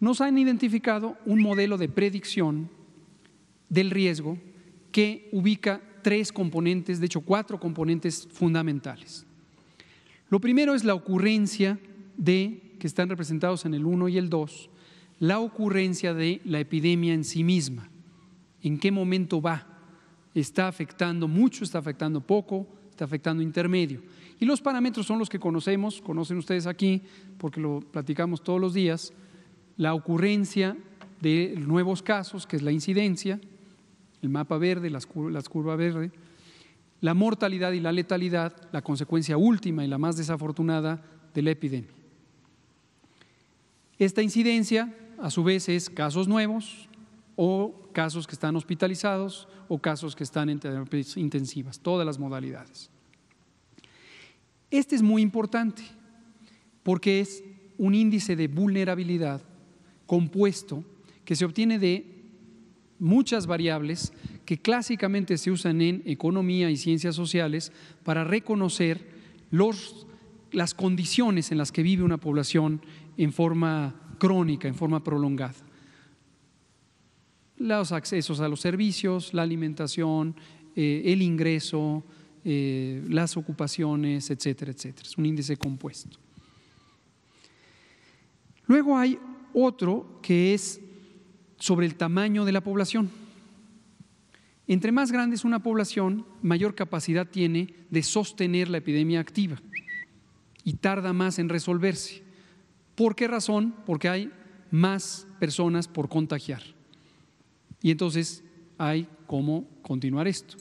nos han identificado un modelo de predicción del riesgo que ubica tres componentes, de hecho cuatro componentes fundamentales. Lo primero es la ocurrencia de, que están representados en el 1 y el 2, la ocurrencia de la epidemia en sí misma. ¿En qué momento va? ¿Está afectando mucho? ¿Está afectando poco? ¿Está afectando intermedio? Y los parámetros son los que conocemos, conocen ustedes aquí, porque lo platicamos todos los días la ocurrencia de nuevos casos, que es la incidencia, el mapa verde, las, las curvas verdes, la mortalidad y la letalidad, la consecuencia última y la más desafortunada de la epidemia. Esta incidencia, a su vez, es casos nuevos o casos que están hospitalizados o casos que están en terapias intensivas, todas las modalidades. Este es muy importante porque es un índice de vulnerabilidad compuesto que se obtiene de muchas variables que clásicamente se usan en economía y ciencias sociales para reconocer los, las condiciones en las que vive una población en forma crónica, en forma prolongada. Los accesos a los servicios, la alimentación, eh, el ingreso, eh, las ocupaciones, etcétera, etcétera. Es un índice compuesto. Luego hay otro que es sobre el tamaño de la población. Entre más grande es una población, mayor capacidad tiene de sostener la epidemia activa y tarda más en resolverse. ¿Por qué razón? Porque hay más personas por contagiar. Y entonces hay cómo continuar esto.